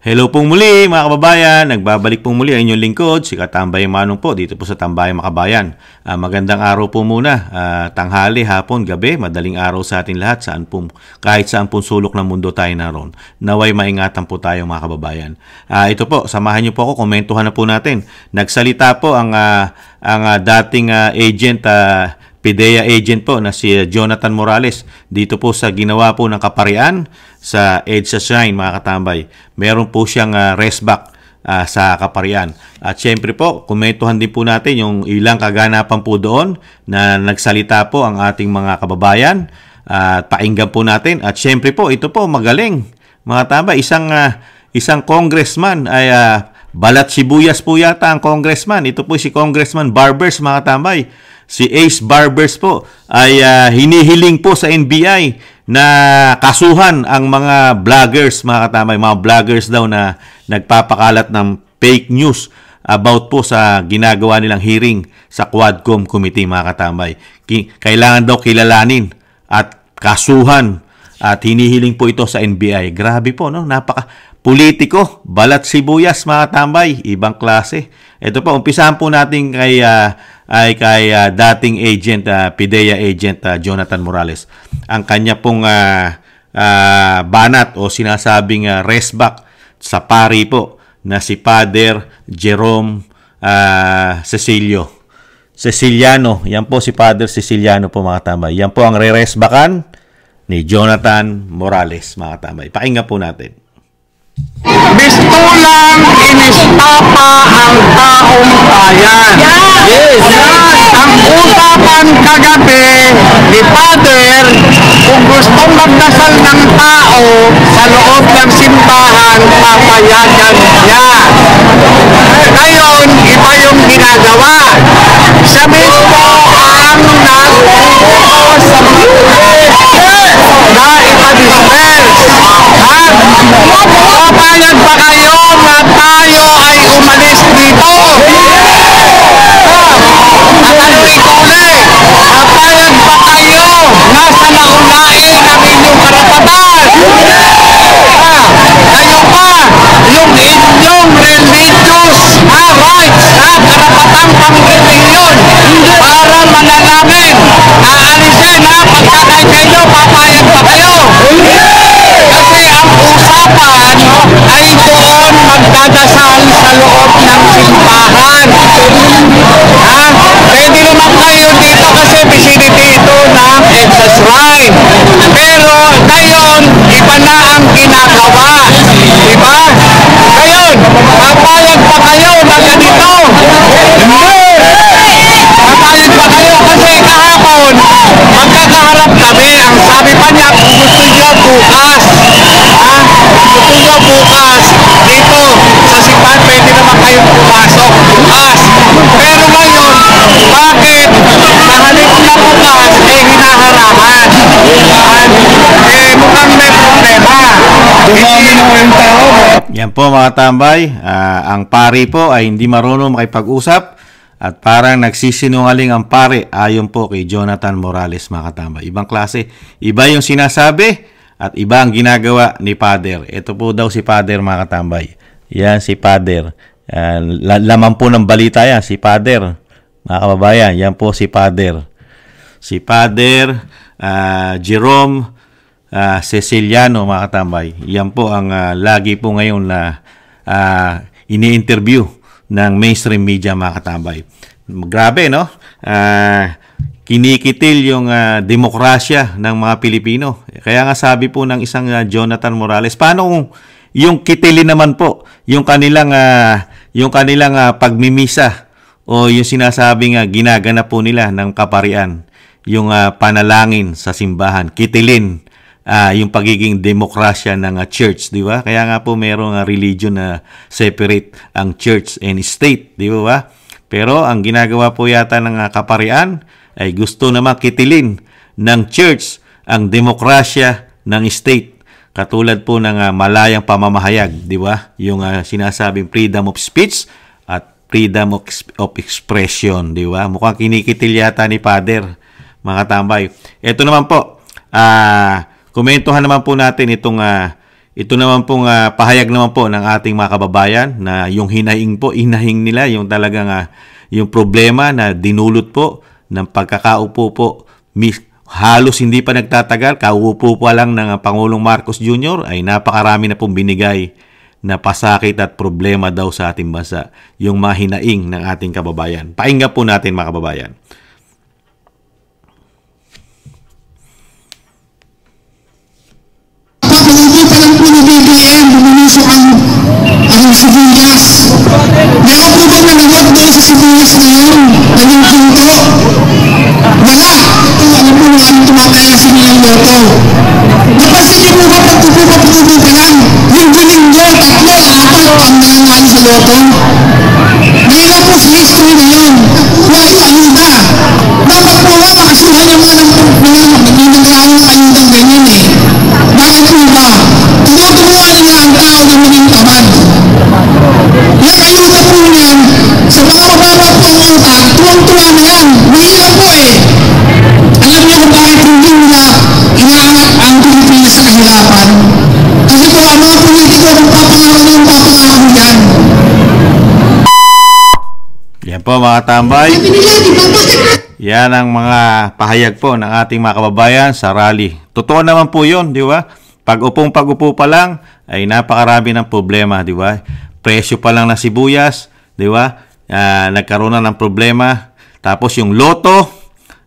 Hello pong muli mga kababayan, nagbabalik pong muli ang inyong lingkod, si Katambay Manong po dito po sa Tambay Makabayan. Uh, ah, magandang araw po muna, uh, tanghali, hapon, gabi, madaling araw sa atin lahat, saan po, kahit saan pong sulok ng mundo tayo naroon. Naway maingatan po tayo mga kababayan. Uh, ito po, samahan niyo po ako, komentuhan na po natin. Nagsalita po ang, uh, ang uh, dating uh, agent uh, PIDEA agent po na si Jonathan Morales dito po sa ginawa po ng kaparian sa EDSA Shine mga katambay. Meron po siyang uh, rest back uh, sa kaparian. At syempre po, kumentuhan din po natin yung ilang kaganapan po doon na nagsalita po ang ating mga kababayan. At uh, pakinggan po natin. At syempre po, ito po magaling. Mga tambay, isang, uh, isang congressman ay uh, balat sibuyas po yata ang congressman. Ito po si Congressman Barbers mga tambay. Si Ace Barbers po ay uh, hinihiling po sa NBI na kasuhan ang mga vloggers, mga katamay, mga vloggers daw na nagpapakalat ng fake news about po sa ginagawa nilang hearing sa Quadcom Committee, mga katamay. Kailangan daw kilalanin at kasuhan at hinihiling po ito sa NBI. Grabe po, no? Napaka politiko, balat sibuyas mga tambay, ibang klase. Ito po, umpisahan po natin kay uh, ay kay uh, dating agent, uh, PIDEA agent uh, Jonathan Morales. Ang kanya pong uh, uh, banat o sinasabing uh, restback sa pari po na si Father Jerome uh, Cecilio. Ceciliano, yan po si Father Ceciliano po mga tambay. Yan po ang re-restbackan ni Jonathan Morales mga tambay. Pakinggan po natin. Bistulang inistapa ang taong bayan. Yes. Yan ang usapan kagabi ni Father kung gustong magdasal ng tao sa loob ng simbahan, papayagan niya. sa right. Pero ngayon, iba na ang ginagawa. Diba? Ngayon, papayag pa kayo na ganito mga tambay, uh, ang pari po ay hindi marunong makipag-usap at parang nagsisinungaling ang pare ayon po kay Jonathan Morales mga katambay. Ibang klase, iba yung sinasabi at iba ang ginagawa ni Father. Ito po daw si Father mga katambay. Yan si Father. Uh, ah, laman po ng balita yan, si Father. Mga kababayan, yan po si Father. Si Father uh, ah, Jerome uh, ah, Ceciliano mga katambay. Yan po ang uh, lagi po ngayon na uh, ini-interview ng mainstream media mga katambay. Grabe no? Uh, kinikitil yung uh, demokrasya ng mga Pilipino. Kaya nga sabi po ng isang uh, Jonathan Morales, paano kung yung kitilin naman po yung kanilang uh, yung kanilang uh, pagmimisa o yung sinasabing uh, ginaganap po nila ng kaparian, yung uh, panalangin sa simbahan, kitilin uh, yung pagiging demokrasya ng uh, church, di ba? Kaya nga po merong uh, religion na separate ang church and state, di ba? Pero ang ginagawa po yata ng uh, kaparian ay gusto na makitilin ng church ang demokrasya ng state. Katulad po ng uh, malayang pamamahayag, di ba? Yung uh, sinasabing freedom of speech at freedom of, of expression, di ba? Mukhang kinikitil yata ni Father, mga tambay. Ito naman po, ah... Uh, Komentuhan naman po natin itong uh, ito naman pong uh, pahayag naman po ng ating mga kababayan na yung hinahing po, inahing nila yung talagang uh, yung problema na dinulot po ng pagkakaupo po mis halos hindi pa nagtatagal, kaupo pa lang ng Pangulong Marcos Jr. ay napakarami na pong binigay na pasakit at problema daw sa ating bansa, yung mahinaing ng ating kababayan. Painga po natin mga kababayan. subundas Dahil po pag nangyayag dahil sa sibuyas na yun, naging pinto. Wala. Ano po nga ang tumakalasin nilang loto. Napansin niyo po ba pag tupupa-tupupa pa lang, yung binigyo, tatlo, apat, ang nangyari sa loto. Mahirap po sa history na yun. Why, ano ba? Dapat po nga makasuhan ang mga nang, mga, mga, mga, mga, tumatambay. Yan ang mga pahayag po ng ating mga kababayan sa rally. Totoo naman po yun, di ba? Pag-upong pag-upo pa lang, ay napakarami ng problema, di ba? Presyo pa lang ng sibuyas, di ba? Uh, nagkaroon na ng problema. Tapos yung loto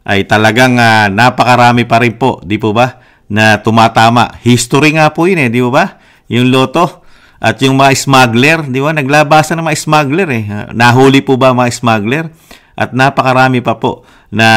ay talagang uh, napakarami pa rin po, di po ba? Na tumatama. History nga po yun eh, di ba? Yung loto, at yung mga smuggler, di ba? Naglabasan ng mga smuggler eh. Nahuli po ba mga smuggler? At napakarami pa po na,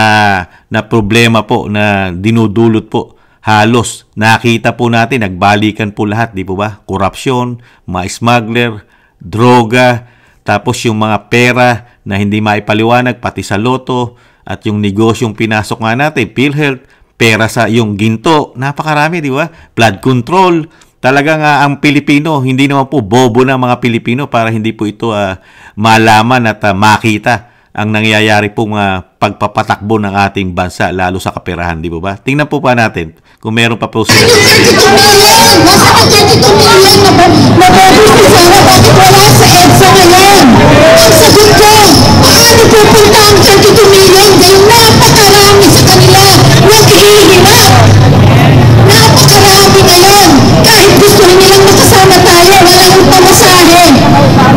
na problema po na dinudulot po. Halos nakita po natin, nagbalikan po lahat, di po ba? Korupsyon, mga smuggler, droga, tapos yung mga pera na hindi maipaliwanag, pati sa loto, at yung negosyong pinasok nga natin, PhilHealth, pera sa yung ginto, napakarami, di ba? Blood control, talagang uh, ang Pilipino, hindi naman po bobo na mga Pilipino para hindi po ito uh, malaman at uh, makita ang nangyayari pong uh, pagpapatakbo ng ating bansa, lalo sa kaperahan, di ba ba? Tingnan po pa natin kung meron pa po sila. Napakarami sa kanila. Naghihirap. Panginoon. Kahit gusto nilang makasama tayo, wala walang pamasahin.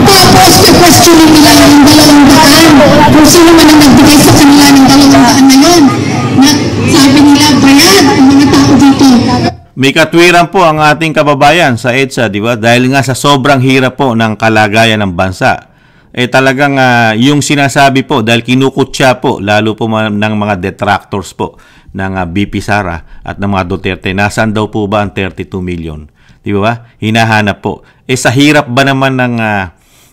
Tapos, kukwestiyonin nila yung dalawang daan. Kung sino man ang nagbigay sa kanila ng dalawang daan na yun. Na, sabi nila, bayad ang mga tao dito. May katwiran po ang ating kababayan sa EDSA, di ba? Dahil nga sa sobrang hirap po ng kalagayan ng bansa. Eh talagang uh, yung sinasabi po, dahil kinukutsa po, lalo po ng mga detractors po ng ah, BP Sara at ng mga Duterte, nasaan daw po ba ang 32 million? Di ba? Hinahanap po. Eh sa hirap ba naman ng, uh,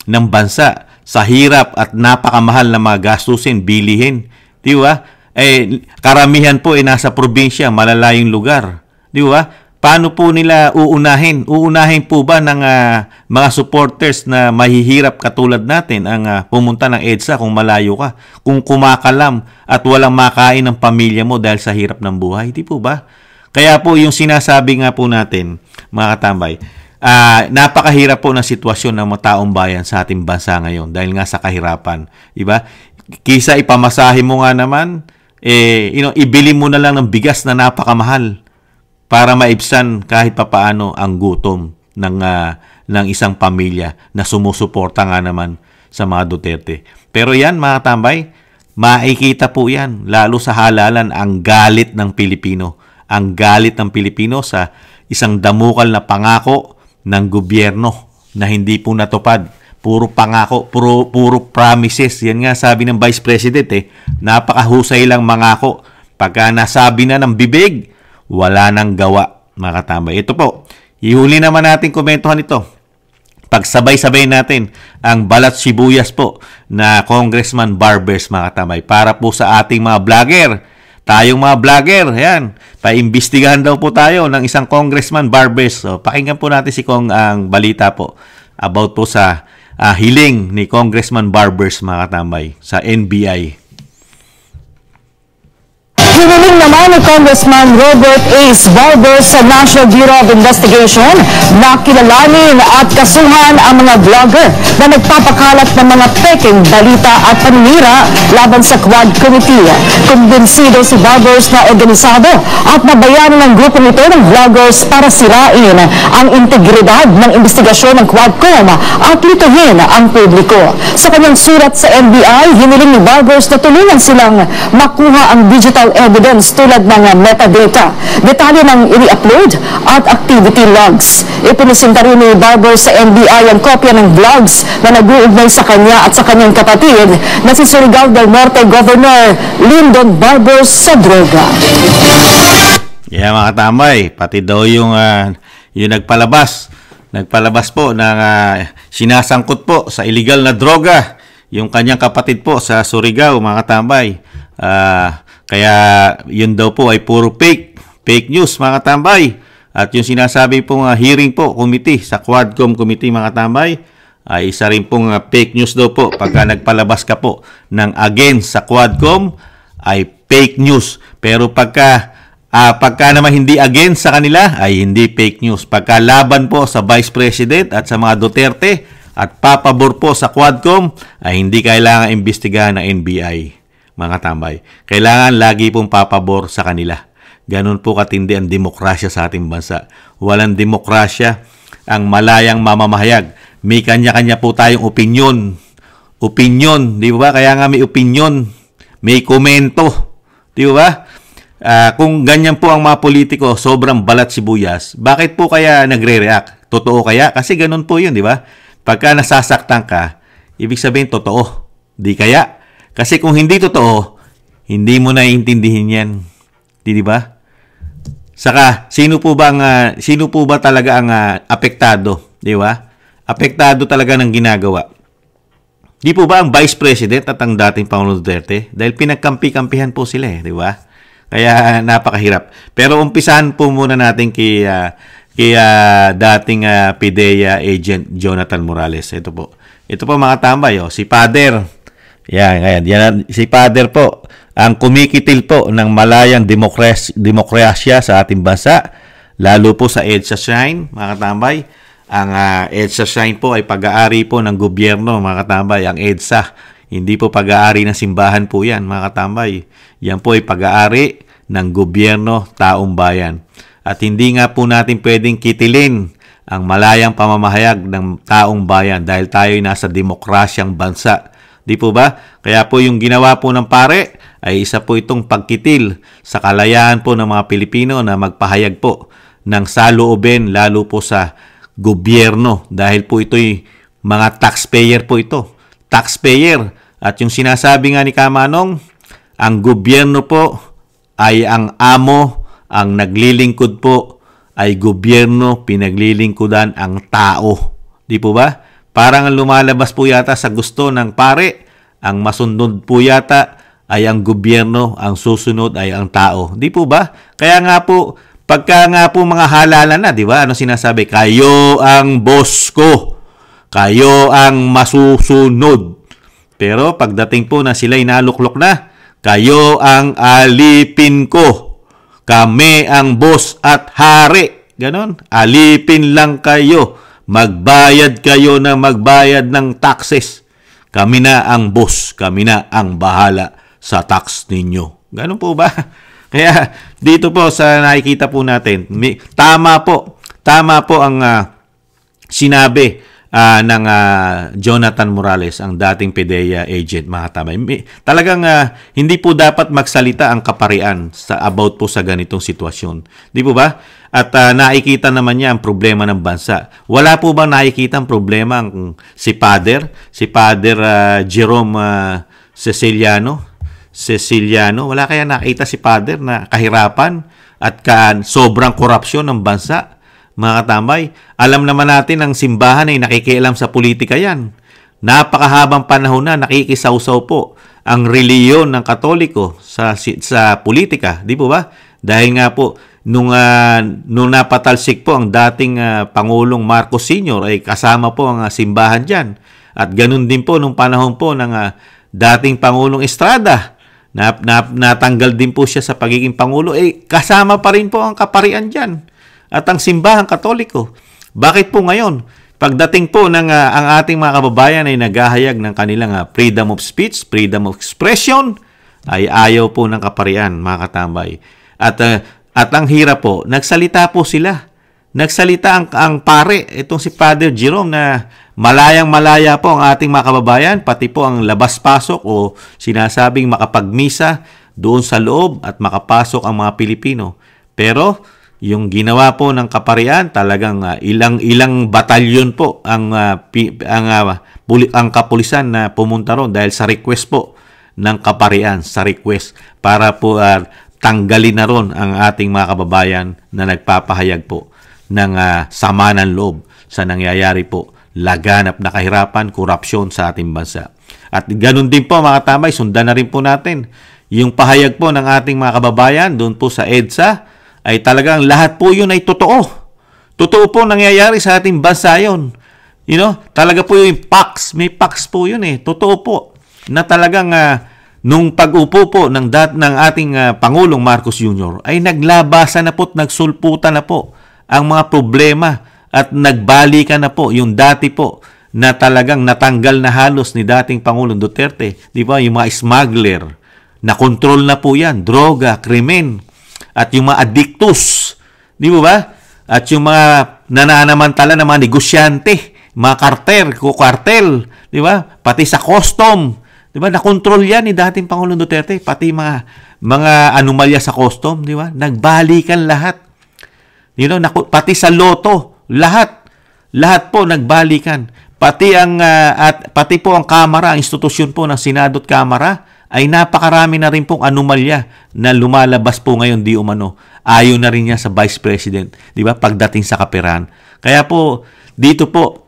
ng bansa? Sa hirap at napakamahal na mga gastusin, bilihin. Di ba? Eh karamihan po ay eh, nasa probinsya, malalayong lugar. Di ba? paano po nila uunahin? Uunahin po ba ng uh, mga supporters na mahihirap katulad natin ang uh, pumunta ng EDSA kung malayo ka? Kung kumakalam at walang makain ng pamilya mo dahil sa hirap ng buhay, di po ba? Kaya po yung sinasabi nga po natin, mga katambay, uh, napakahirap po ng sitwasyon ng mga taong bayan sa ating bansa ngayon dahil nga sa kahirapan, di ba? Kisa ipamasahe mo nga naman, eh, you know, ibili mo na lang ng bigas na napakamahal para maibsan kahit papaano ang gutom ng uh, ng isang pamilya na sumusuporta nga naman sa mga Duterte. Pero yan mga tambay, makikita po yan lalo sa halalan ang galit ng Pilipino. Ang galit ng Pilipino sa isang damukal na pangako ng gobyerno na hindi po natupad. Puro pangako, puro, puro promises. Yan nga sabi ng Vice President eh. Napakahusay lang mangako. Pagka nasabi na ng bibig, wala nang gawa, mga katambay. Ito po, ihuli naman natin komentohan ito. Pagsabay-sabay natin ang balat sibuyas po na Congressman Barbers, mga katambay, para po sa ating mga vlogger tayong mga vlogger, ayan, paimbestigahan daw po tayo ng isang congressman Barbers. So, pakinggan po natin si Kong ang balita po about po sa uh, hiling ni Congressman Barbers mga katambay sa NBI. Hiniling naman ni Congressman Robert Ace Barber sa National Bureau of Investigation na kilalanin at kasuhan ang mga vlogger na nagpapakalat ng mga peking balita at paninira laban sa Quad Committee. Kumbinsido si Barbers na organisado at nabayaran ng grupo ito ng vloggers para sirain ang integridad ng investigasyon ng Quadcom at lituhin ang publiko. Sa kanyang surat sa NBI, hiniling ni Barbers na tulungan silang makuha ang digital evidence evidence tulad ng metadata, detalye ng ini-upload at activity logs. Ipinisinta rin ni Barber sa NBI ang kopya ng vlogs na nag-uugnay sa kanya at sa kanyang kapatid na si Surigao del Norte Governor Lyndon Barber Sadrega. Yeah, mga tamay, pati daw yung, uh, yung nagpalabas nagpalabas po ng uh, sinasangkot po sa illegal na droga yung kanyang kapatid po sa Surigao mga tambay. Uh, ah, kaya yun daw po ay puro fake. Fake news mga tambay. At yung sinasabi po mga ah, hearing po committee sa Quadcom committee mga tambay ay isa rin pong ah, fake news daw po pagka nagpalabas ka po ng against sa Quadcom ay fake news. Pero pagka uh, pagka naman hindi against sa kanila ay hindi fake news. Pagka laban po sa Vice President at sa mga Duterte at papabor po sa Quadcom ay hindi kailangan imbestigahan ng NBI mga tambay. Kailangan lagi pong papabor sa kanila. Ganun po katindi ang demokrasya sa ating bansa. Walang demokrasya ang malayang mamamahayag. May kanya-kanya po tayong opinion. Opinion, di ba? Kaya nga may opinion. May komento. Di ba? Uh, kung ganyan po ang mga politiko, sobrang balat sibuyas, bakit po kaya nagre-react? Totoo kaya? Kasi ganun po yun, di ba? Pagka nasasaktan ka, ibig sabihin totoo. Di kaya? Kasi kung hindi totoo, hindi mo na intindihin yan. Di, ba? Saka, sino po ba, ang, uh, sino po ba talaga ang uh, apektado? Di ba? Apektado talaga ng ginagawa. Di po ba ang Vice President at ang dating Pangulo Duterte? Dahil pinagkampi-kampihan po sila eh, di ba? Kaya napakahirap. Pero umpisahan po muna natin kay, uh, kay uh, dating uh, PIDEA agent Jonathan Morales. Ito po. Ito po mga tambay, oh, si Father, yan, ayan. Yan, si Father po, ang kumikitil po ng malayang demokras demokrasya sa ating bansa, lalo po sa EDSA Shrine, mga katambay. Ang uh, EDSA Shrine po ay pag-aari po ng gobyerno, mga katambay, ang EDSA. Hindi po pag-aari ng simbahan po yan, mga katambay. Yan po ay pag-aari ng gobyerno, taong bayan. At hindi nga po natin pwedeng kitilin ang malayang pamamahayag ng taong bayan dahil tayo ay nasa demokrasyang bansa Di po ba? Kaya po yung ginawa po ng pare ay isa po itong pagkitil sa kalayaan po ng mga Pilipino na magpahayag po ng saloobin lalo po sa gobyerno dahil po ito'y mga taxpayer po ito. Taxpayer. At yung sinasabi nga ni Kamanong, ang gobyerno po ay ang amo, ang naglilingkod po ay gobyerno, pinaglilingkudan ang tao. Di po ba? Parang lumalabas po yata sa gusto ng pare, ang masunod po yata ay ang gobyerno, ang susunod ay ang tao. Di po ba? Kaya nga po, pagka nga po mga halalan na, di ba? Ano sinasabi? Kayo ang boss ko. Kayo ang masusunod. Pero pagdating po na sila'y naluklok na, kayo ang alipin ko. Kami ang boss at hari. Ganon, alipin lang kayo. Magbayad kayo na magbayad ng taxes. Kami na ang boss, kami na ang bahala sa tax ninyo. Ganun po ba? Kaya dito po sa nakikita po natin, tama po, tama po ang uh, sinabi uh, ng uh, Jonathan Morales, ang dating PDEA agent, mga tamay. Talagang uh, hindi po dapat magsalita ang kaparian sa about po sa ganitong sitwasyon. Di po ba? At uh, nakikita naman niya ang problema ng bansa. Wala po ba nakikita ang problema ang, mm, si Father? Si Father uh, Jerome uh, Ceciliano? Ceciliano? Wala kaya nakita si Father na kahirapan at ka, sobrang korupsyon ng bansa? Mga katambay, alam naman natin ang simbahan ay nakikialam sa politika yan. Napakahabang panahon na nakikisawsaw po ang reliyon ng Katoliko sa sa politika, di po ba? Dahil nga po nung uh, nung napatalsik po ang dating uh, pangulong Marcos Sr. ay kasama po ang uh, simbahan diyan. At ganun din po nung panahon po ng uh, dating pangulong Estrada na, na, natanggal din po siya sa pagiging pangulo, eh kasama pa rin po ang kaparian diyan at ang simbahang katoliko. Bakit po ngayon? Pagdating po ng uh, ang ating mga kababayan ay naghahayag ng kanilang uh, freedom of speech, freedom of expression, ay ayaw po ng kaparian, mga katambay. At, uh, at ang hirap po, nagsalita po sila. Nagsalita ang, ang pare, itong si Father Jerome na malayang malaya po ang ating mga kababayan, pati po ang labas-pasok o sinasabing makapagmisa doon sa loob at makapasok ang mga Pilipino. Pero yung ginawa po ng kaparian talagang uh, ilang ilang batalyon po ang uh, pi, ang uh, ang kapulisan na pumunta ron dahil sa request po ng kaparian sa request para po uh, tanggalin na ron ang ating mga kababayan na nagpapahayag po ng uh, sama ng loob sa nangyayari po laganap na kahirapan, korupsyon sa ating bansa. At ganun din po mga tamay, sundan na rin po natin yung pahayag po ng ating mga kababayan doon po sa EDSA ay talagang lahat po yun ay totoo. Totoo po nangyayari sa ating bansa yun. You know, talaga po yung PAX, may PAX po yun eh. Totoo po na talagang uh, nung pag-upo po ng, dat- ng ating uh, Pangulong Marcos Jr. ay naglabasan na po at nagsulputan na po ang mga problema at nagbalikan na po yung dati po na talagang natanggal na halos ni dating Pangulong Duterte. Di ba? Yung mga smuggler, na control na po yan. Droga, krimen, at yung mga addictus, di ba ba? At yung mga nananamantala ng mga negosyante, mga kartel, kukartel, di ba? Pati sa custom, di ba? Nakontrol yan ni dating Pangulong Duterte, pati mga mga anomalya sa custom, di ba? Nagbalikan lahat. You know, naku- pati sa loto, lahat lahat po nagbalikan. Pati ang uh, at pati po ang kamara, ang institusyon po ng Senado at Kamara, ay napakarami na rin pong anomalya na lumalabas po ngayon di umano. Ayon na rin niya sa Vice President, di ba, pagdating sa kaperan. Kaya po, dito po,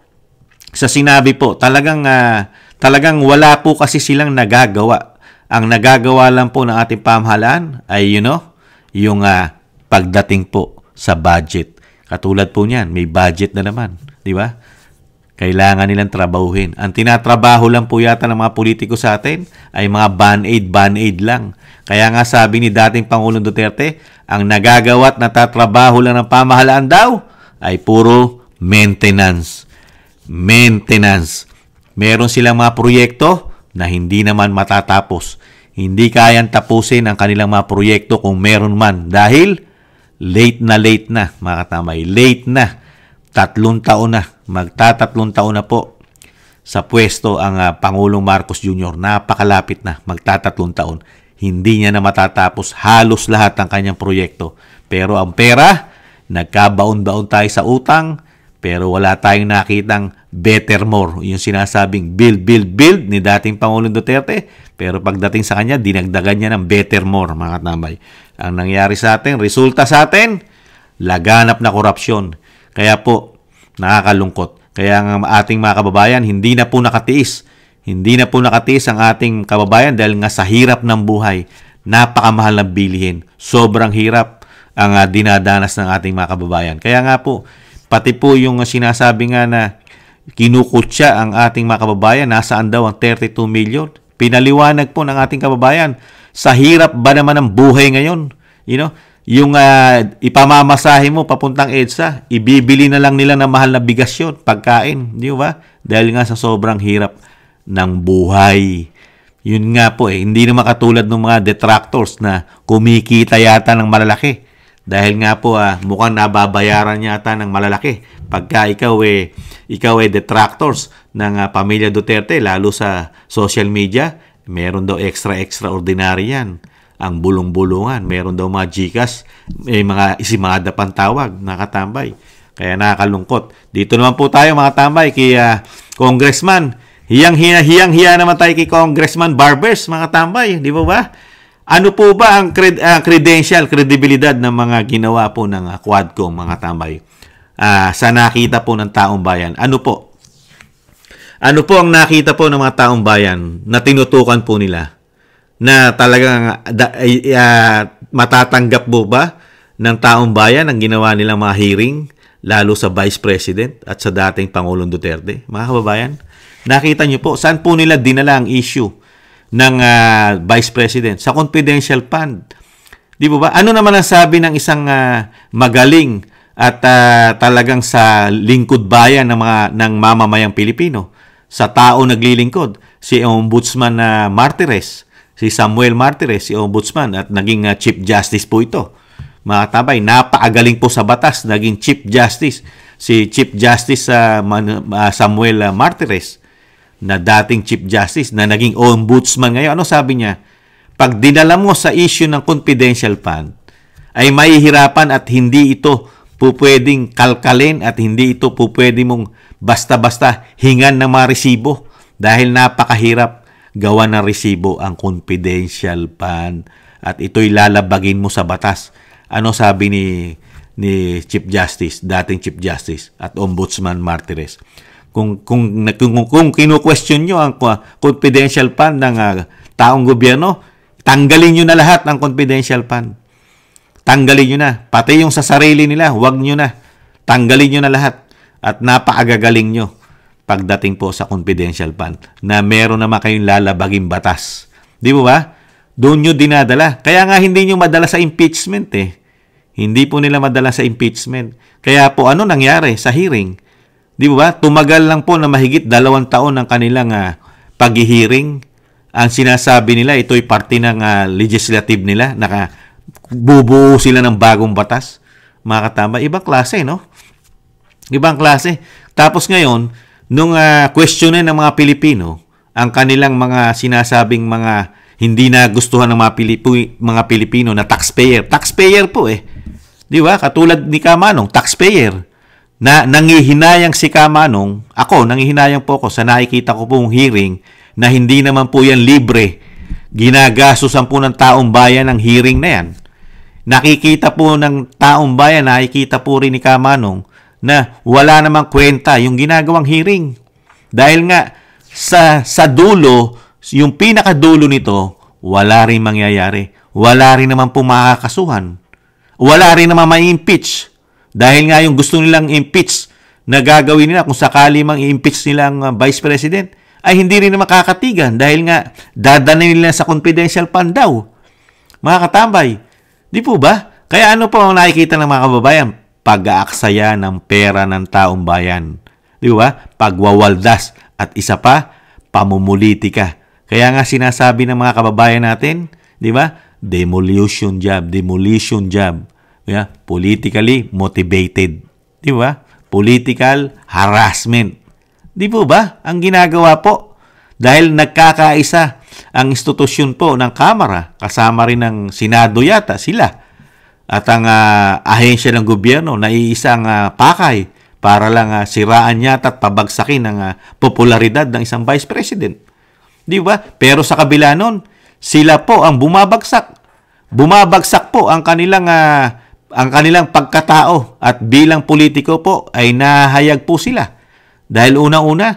sa sinabi po, talagang, uh, talagang wala po kasi silang nagagawa. Ang nagagawa lang po ng ating pamahalaan ay, you know, yung uh, pagdating po sa budget. Katulad po niyan, may budget na naman, di ba? Kailangan nilang trabahuhin. Ang tinatrabaho lang po yata ng mga politiko sa atin ay mga band-aid, band-aid lang. Kaya nga sabi ni dating Pangulong Duterte, ang nagagawa't at natatrabaho lang ng pamahalaan daw ay puro maintenance. Maintenance. Meron silang mga proyekto na hindi naman matatapos. Hindi kayang tapusin ang kanilang mga proyekto kung meron man dahil late na late na, mga katamay, late na tatlong taon na, magtatatlong taon na po sa pwesto ang uh, Pangulong Marcos Jr. Napakalapit na, magtatatlong taon. Hindi niya na matatapos halos lahat ng kanyang proyekto. Pero ang pera, nagkabaon-baon tayo sa utang, pero wala tayong nakitang better more. Yung sinasabing build, build, build ni dating Pangulong Duterte. Pero pagdating sa kanya, dinagdagan niya ng better more, mga tambay. Ang nangyari sa atin, resulta sa atin, laganap na korupsyon. Kaya po, nakakalungkot. Kaya ang ating mga kababayan, hindi na po nakatiis. Hindi na po nakatiis ang ating kababayan dahil nga sa hirap ng buhay, napakamahal ng bilihin. Sobrang hirap ang ah, dinadanas ng ating mga kababayan. Kaya nga po, pati po yung sinasabi nga na kinukutsa ang ating mga kababayan, nasaan daw ang 32 million? Pinaliwanag po ng ating kababayan, sa hirap ba naman ng buhay ngayon? You know, yung uh, ipamamasahe mo papuntang EDSA, ibibili na lang nila ng mahal na bigas yun, pagkain, di ba? Dahil nga sa sobrang hirap ng buhay. Yun nga po eh, hindi na makatulad ng mga detractors na kumikita yata ng malalaki. Dahil nga po ah, mukhang nababayaran yata ng malalaki. Pagka ikaw eh, ikaw eh detractors ng ah, pamilya Duterte, lalo sa social media, meron daw extra-extraordinary yan ang bulong-bulungan. Meron daw mga jikas, may mga isimada pang tawag, nakatambay. Kaya nakakalungkot. Dito naman po tayo mga tambay kay uh, Congressman. Hiyang-hiyang-hiya naman tayo kay Congressman Barbers mga tambay, di ba ba? Ano po ba ang cred- uh, credential, credibility ng mga ginawa po ng uh, ah, Quadcom mga tambay? Uh, sa nakita po ng taong bayan. Ano po? Ano po ang nakita po ng mga taong bayan na tinutukan po nila? na talagang uh, matatanggap mo ba ng taong bayan ang ginawa nilang mga hearing lalo sa Vice President at sa dating Pangulong Duterte? Mga kababayan, nakita niyo po saan po nila dinala ang issue ng uh, Vice President sa confidential fund. Di ba ba? Ano naman ang sabi ng isang uh, magaling at uh, talagang sa lingkod bayan ng mga ng mamamayang Pilipino? Sa tao naglilingkod, si Ombudsman na uh, Martires si Samuel Martires, si Ombudsman at naging uh, Chief Justice po ito. Mga tabay, napaagaling po sa batas, naging Chief Justice si Chief Justice uh, Man, uh, Samuel uh, Martires na dating Chief Justice na naging ombudsman ngayon. Ano sabi niya? Pag dinala mo sa issue ng confidential fund, ay mahihirapan at hindi ito pupwedeng kalkalin at hindi ito pupwede mong basta-basta hingan ng mga resibo dahil napakahirap gawa ng resibo ang confidential fund at ito'y lalabagin mo sa batas. Ano sabi ni ni Chief Justice, dating Chief Justice at Ombudsman Martires. Kung kung kung, kung kino-question niyo ang confidential fund ng uh, taong gobyerno, tanggalin niyo na lahat ang confidential fund. Tanggalin niyo na pati yung sa sarili nila, wag niyo na. Tanggalin niyo na lahat at napakagaling niyo pagdating po sa confidential fund na meron naman kayong lalabagin batas. Di ba ba? Doon nyo dinadala. Kaya nga hindi nyo madala sa impeachment eh. Hindi po nila madala sa impeachment. Kaya po ano nangyari sa hearing? Di ba ba? Tumagal lang po na mahigit dalawang taon ang kanilang uh, ah, pag-hearing. Ang sinasabi nila, ito'y parte ng uh, legislative nila. Naka, bubuo sila ng bagong batas. Mga katama, ibang klase, no? Ibang klase. Tapos ngayon, nung uh, questionin ng mga Pilipino ang kanilang mga sinasabing mga hindi na gustuhan ng mga, Pilipi, mga Pilipino na taxpayer. Taxpayer po eh. Di ba? Katulad ni Kamanong, taxpayer. Na nangihinayang si Kamanong, ako, nangihinayang po ako sa nakikita ko pong hearing na hindi naman po yan libre. Ginagastosan po ng taong bayan ang hearing na yan. Nakikita po ng taong bayan, nakikita po rin ni Kamanong na wala namang kwenta yung ginagawang hearing. Dahil nga sa sa dulo, yung pinakadulo nito, wala rin mangyayari. Wala rin naman pumakakasuhan. Wala rin naman ma-impeach. Dahil nga yung gusto nilang impeach na gagawin nila kung sakali mang i-impeach nilang ah, vice president, ay hindi rin naman kakatigan dahil nga dadanin nila sa confidential fund daw. Mga katambay, di po ba? Kaya ano pa ang nakikita ng mga kababayan? pag-aaksaya ng pera ng taong bayan. Di ba? Pagwawaldas. At isa pa, pamumulitika. Kaya nga sinasabi ng mga kababayan natin, di ba? Demolition job, demolition job. Yeah, politically motivated. Di ba? Political harassment. Di po ba ang ginagawa po? Dahil nagkakaisa ang institusyon po ng Kamara, kasama rin ng Senado yata sila at ang uh, ahensya ng gobyerno na iisang uh, pakay para lang uh, siraan niya at pabagsakin ang uh, popularidad ng isang vice president. Di ba? Pero sa kabila nun, sila po ang bumabagsak. Bumabagsak po ang kanilang uh, ang kanilang pagkatao at bilang politiko po ay nahayag po sila. Dahil una una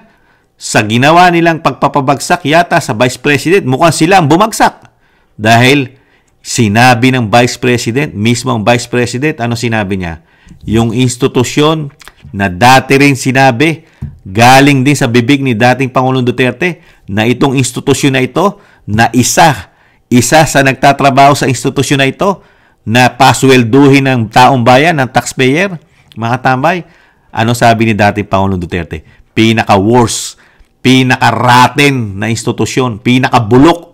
sa ginawa nilang pagpapabagsak yata sa Vice President, mukhang sila ang bumagsak. Dahil Sinabi ng Vice President, mismo ang Vice President, ano sinabi niya? Yung institusyon na dati rin sinabi, galing din sa bibig ni dating Pangulong Duterte, na itong institusyon na ito, na isa, isa sa nagtatrabaho sa institusyon na ito, na paswelduhin ng taong bayan, ng taxpayer, mga tambay, ano sabi ni dating Pangulong Duterte? Pinaka-worst, pinaka rotten na institusyon, pinaka-bulok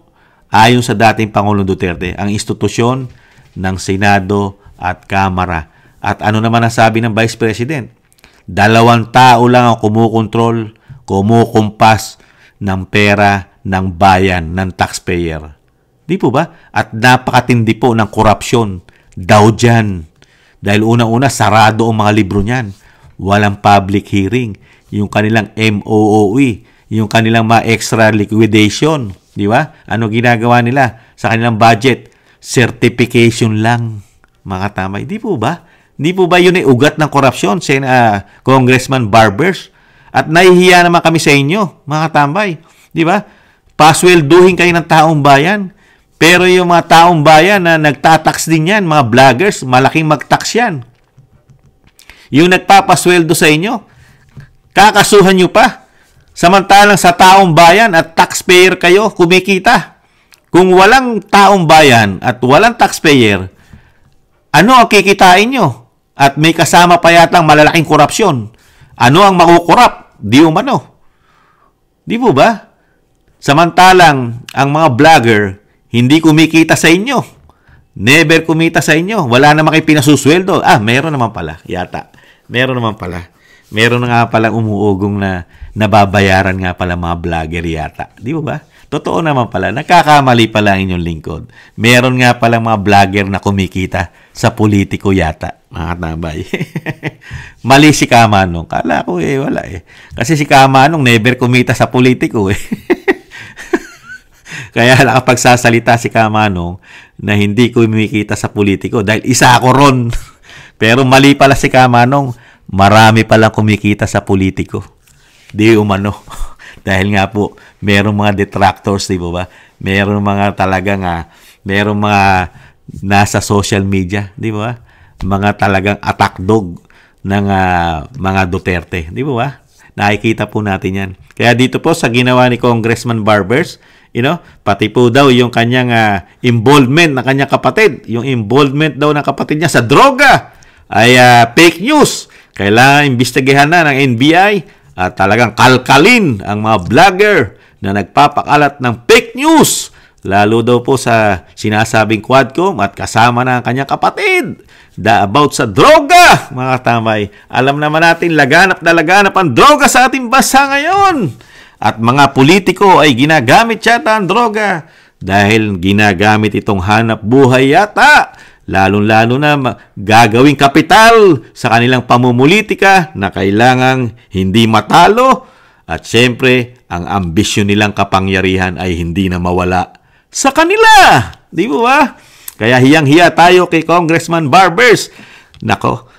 Ayon sa dating Pangulong Duterte, ang institusyon ng Senado at Kamara. At ano naman ang sabi ng Vice President? Dalawang tao lang ang kumukontrol, kumukumpas ng pera ng bayan, ng taxpayer. Di po ba? At napakatindi po ng korupsyon daw dyan. Dahil una-una, sarado ang mga libro niyan. Walang public hearing. Yung kanilang MOOE, yung kanilang mga extra liquidation Di ba? Ano ginagawa nila sa kanilang budget? Certification lang, mga tamay. Di po ba? Di po ba yun ay ugat ng korupsyon, Sen, uh, Congressman Barbers? At nahihiya naman kami sa inyo, mga tambay. Di ba? Paswelduhin kayo ng taong bayan. Pero yung mga taong bayan na nagtatax din yan, mga vloggers, malaking magtax yan. Yung nagpapasweldo sa inyo, kakasuhan nyo pa Samantalang sa taong bayan at taxpayer kayo kumikita. Kung walang taong bayan at walang taxpayer, ano ang kikitain nyo? At may kasama pa yatang malalaking korupsyon. Ano ang makukurap? Di umano. Di po ba? Samantalang ang mga vlogger hindi kumikita sa inyo. Never kumita sa inyo. Wala naman kayo Ah, meron naman pala. Yata. Meron naman pala meron nga palang umuugong na nababayaran nga pala mga vlogger yata. Di ba ba? Totoo naman pala, nagkakamali pala ang inyong lingkod. Meron nga palang mga vlogger na kumikita sa politiko yata, mga tambay. Mali si Kamanong. Kala ko eh, wala eh. Kasi si Kamanong never kumita sa politiko eh. Kaya nakapagsasalita si Kamanong na hindi kumikita sa politiko dahil isa ako ron. Pero mali pala si Kamanong marami palang kumikita sa politiko. Di umano. Dahil nga po, merong mga detractors, di ba ba? Merong mga talaga nga, merong mga nasa social media, di ba? Mga talagang attack dog ng uh, mga Duterte, di ba? Nakikita po natin yan. Kaya dito po sa ginawa ni Congressman Barbers, you know, pati po daw yung kanyang uh, involvement ng kanyang kapatid, yung involvement daw ng kapatid niya sa droga ay uh, fake news. Kailangan imbestigahan na ng NBI at talagang kalkalin ang mga vlogger na nagpapakalat ng fake news lalo daw po sa sinasabing Quadcom at kasama na ang kanyang kapatid da about sa droga mga tamay alam naman natin laganap na laganap ang droga sa ating bansa ngayon at mga politiko ay ginagamit yata ang droga dahil ginagamit itong hanap buhay yata lalong-lalo na gagawing kapital sa kanilang pamumulitika na kailangang hindi matalo at siyempre ang ambisyon nilang kapangyarihan ay hindi na mawala sa kanila. Di ba ba? Kaya hiyang-hiya tayo kay Congressman Barbers. Nako,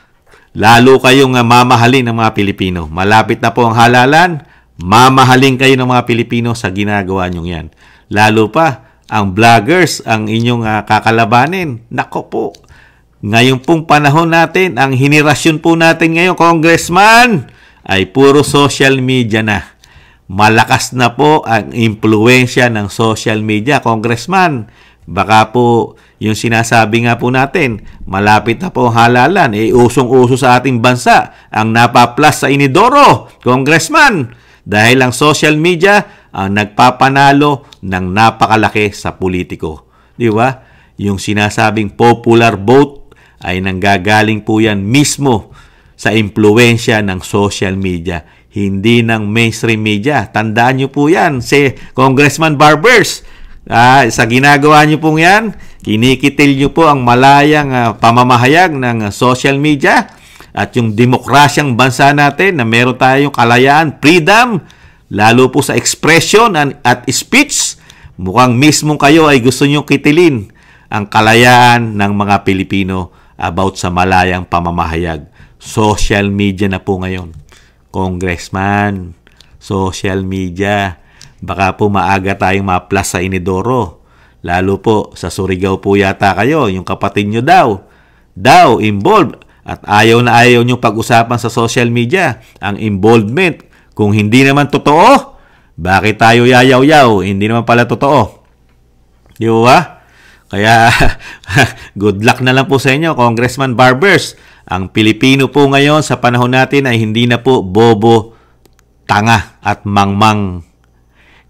lalo kayong ah, mamahalin ng mga Pilipino. Malapit na po ang halalan, mamahalin kayo ng mga Pilipino sa ginagawa niyong yan. Lalo pa, ang vloggers ang inyong uh, kakalabanin. Nako po. Ngayon pong panahon natin, ang henerasyon po natin ngayon, congressman, ay puro social media na. Malakas na po ang impluensya ng social media, congressman. Baka po yung sinasabi nga po natin, malapit na po halalan, eh usong-uso sa ating bansa ang napaplas sa inidoro, congressman. Dahil ang social media ang nagpapanalo ng napakalaki sa politiko. Di ba? Yung sinasabing popular vote ay nanggagaling po yan mismo sa impluensya ng social media, hindi ng mainstream media. Tandaan niyo po yan, si Congressman Barbers. Ah, sa ginagawa niyo po yan, kinikitil niyo po ang malayang uh, pamamahayag ng ah, social media at yung demokrasyang bansa natin na meron tayong kalayaan, freedom, lalo po sa expression at speech, mukhang mismo kayo ay gusto nyo kitilin ang kalayaan ng mga Pilipino about sa malayang pamamahayag. Social media na po ngayon. Congressman, social media, baka po maaga tayong maplas sa Inidoro. Lalo po, sa Surigao po yata kayo, yung kapatid nyo daw, daw involved. At ayaw na ayaw nyo pag-usapan sa social media, ang involvement kung hindi naman totoo, bakit tayo yayaw-yaw? Hindi naman pala totoo. Di ba? Kaya good luck na lang po sa inyo, Congressman Barbers. Ang Pilipino po ngayon sa panahon natin ay hindi na po bobo, tanga at mangmang.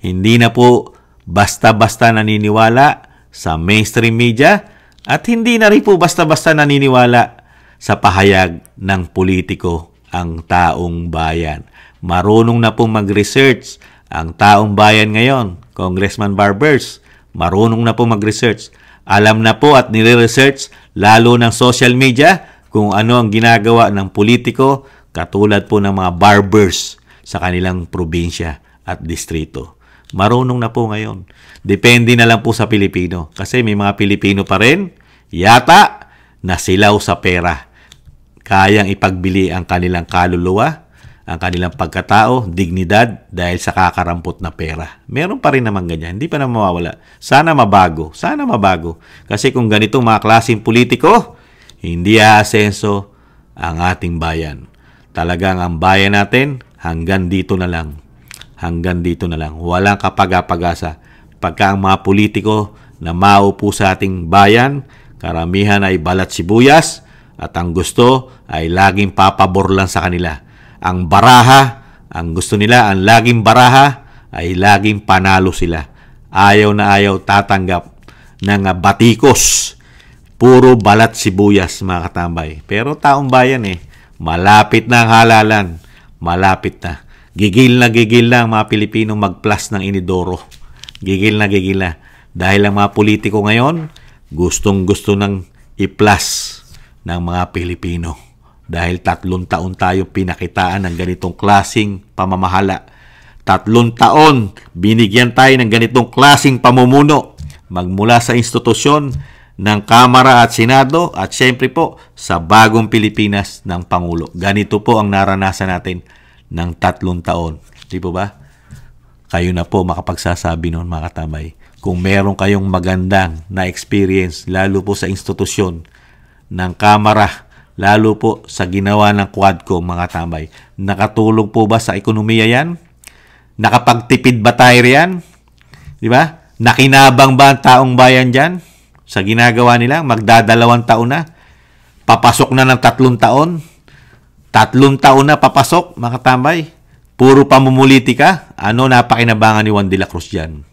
Hindi na po basta-basta naniniwala sa mainstream media at hindi na rin po basta-basta naniniwala sa pahayag ng politiko ang taong bayan. Marunong na pong mag-research ang taong bayan ngayon, Congressman Barbers. Marunong na pong mag-research. Alam na po at nire-research lalo ng social media kung ano ang ginagawa ng politiko katulad po ng mga barbers sa kanilang probinsya at distrito. Marunong na po ngayon. Depende na lang po sa Pilipino. Kasi may mga Pilipino pa rin, yata, na silaw sa pera. Kayang ipagbili ang kanilang kaluluwa ang kanilang pagkatao, dignidad dahil sa kakarampot na pera. Meron pa rin naman ganyan, hindi pa na mawawala. Sana mabago, sana mabago. Kasi kung ganitong mga klaseng politiko, hindi aasenso ang ating bayan. Talagang ang bayan natin hanggang dito na lang. Hanggang dito na lang. Walang kapagapagasa. Pagka ang mga politiko na maupo sa ating bayan, karamihan ay balat sibuyas at ang gusto ay laging papabor lang sa kanila ang baraha, ang gusto nila, ang laging baraha, ay laging panalo sila. Ayaw na ayaw tatanggap ng batikos. Puro balat sibuyas mga katambay. Pero taong bayan eh, malapit na ang halalan. Malapit na. Gigil na gigil na ang mga Pilipino mag-plus ng inidoro. Gigil na gigil na. Dahil ang mga politiko ngayon, gustong gusto ng i-plus ng mga Pilipino. Dahil tatlong taon tayo pinakitaan ng ganitong klasing pamamahala. Tatlong taon binigyan tayo ng ganitong klasing pamumuno magmula sa institusyon ng Kamara at Senado at siyempre po sa bagong Pilipinas ng Pangulo. Ganito po ang naranasan natin ng tatlong taon. Di po ba? Kayo na po makapagsasabi noon mga katamay. Kung meron kayong magandang na experience lalo po sa institusyon ng Kamara lalo po sa ginawa ng Quadcom mga tambay. Nakatulog po ba sa ekonomiya yan? Nakapagtipid ba tayo riyan? Di ba? Nakinabang ba ang taong bayan dyan sa ginagawa nila? Magdadalawang taon na. Papasok na ng tatlong taon. Tatlong taon na papasok, mga tambay. Puro pamumuliti ka. Ano napakinabangan ni Juan de la Cruz dyan?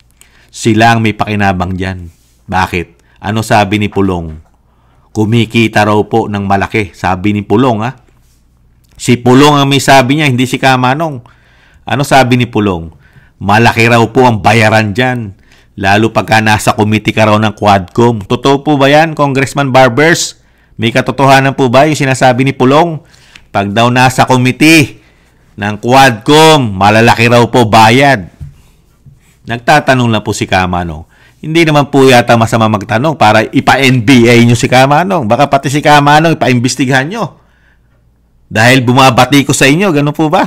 Sila ang may pakinabang dyan. Bakit? Ano sabi ni Pulong? kumikita raw po ng malaki. Sabi ni Pulong ha. Ah. Si Pulong ang may sabi niya, hindi si Kamanong. Ano sabi ni Pulong? Malaki raw po ang bayaran dyan. Lalo pagka nasa committee ka raw ng Quadcom. Totoo po ba yan, Congressman Barbers? May katotohanan po ba yung sinasabi ni Pulong? Pag daw nasa committee ng Quadcom, malalaki raw po bayad. Nagtatanong lang po si Kamanong, hindi naman po yata masama magtanong para ipa-NBA nyo si Kamanong. Baka pati si Kamanong ipa-imbestigahan nyo. Dahil bumabati ko sa inyo, ganun po ba?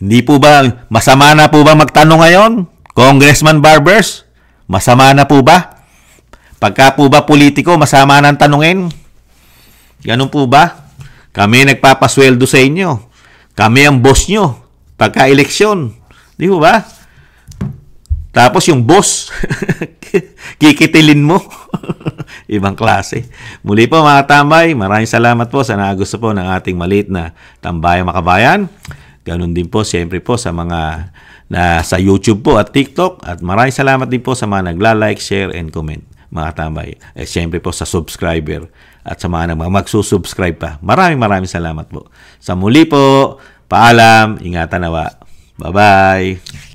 Hindi po ba, masama na po ba magtanong ngayon? Congressman Barbers, masama na po ba? Pagka po ba politiko, masama nang tanungin? Ganun po ba? Kami nagpapasweldo sa inyo. Kami ang boss nyo. Pagka eleksyon. Di po ba? Tapos yung boss, kikitilin mo. Ibang klase. Muli po mga tambay, maraming salamat po sa nagusto po ng ating maliit na tambayang makabayan. Ganun din po siyempre po sa mga na sa YouTube po at TikTok at maraming salamat din po sa mga nagla-like, share and comment mga tambay. Eh, siyempre po sa subscriber at sa mga magsusubscribe pa. Maraming maraming salamat po. Sa muli po, paalam, ingatan nawa. Bye-bye!